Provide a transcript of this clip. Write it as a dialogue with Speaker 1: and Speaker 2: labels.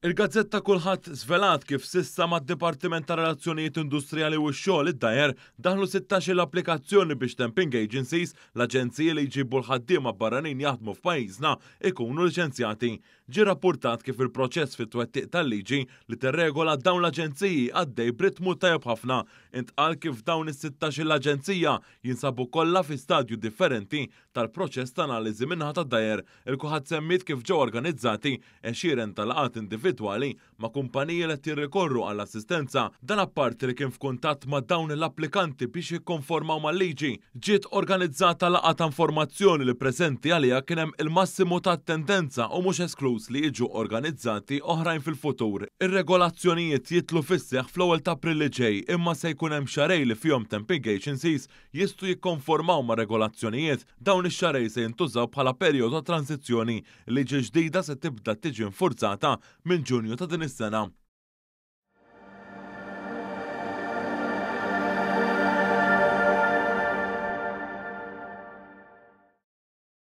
Speaker 1: Il-gazzetta kulħadd zvelat kif sissa mad dipartiment ta' Relazzjonijiet Industrijali u x-xogħol id-dajer daħlu 16 l-applikazzjoni biex temping agencies, l-aġenziji li jġibu l-ħaddiema barranin jaħdmu f'pajjiżna ikunu liċenzjati. Ġi rapportat kif il-proċess fit twettiq tal-liġi li tirregola dawn l-aġenziji għaddej britmu tajb ħafna. Intqal kif dawn is-16 l-aġenzija jinsabu kollha fi stadju differenti tal-proċess ta' analiżi minħa tad-dajer. il kuħad semmit kif ġew organizzati għexieren tal-qat individwali individwali ma' kumpaniji li tirrikorru għall-assistenza dan apparti li kien f'kuntatt ma' dawn l-applikanti biex jikkonformaw mal-liġi. Ġiet organizzata laqgħa ta' informazzjoni li preżenti għalija kien hemm il-massimu ta' tendenza u mhux esklus li jiġu organizzati oħrajn fil-futur. Ir-regolazzjonijiet jitlu fisseħ fl-ewwel ta' April ġej imma se jkun hemm xarej li fihom temping agencies jistgħu jikkonformaw ma' regolazzjonijiet dawn ix-xarej se jintużaw bħala perjodu ta' transizzjoni li ġi ġdida se tibda tiġi infurzata minn جونیو تا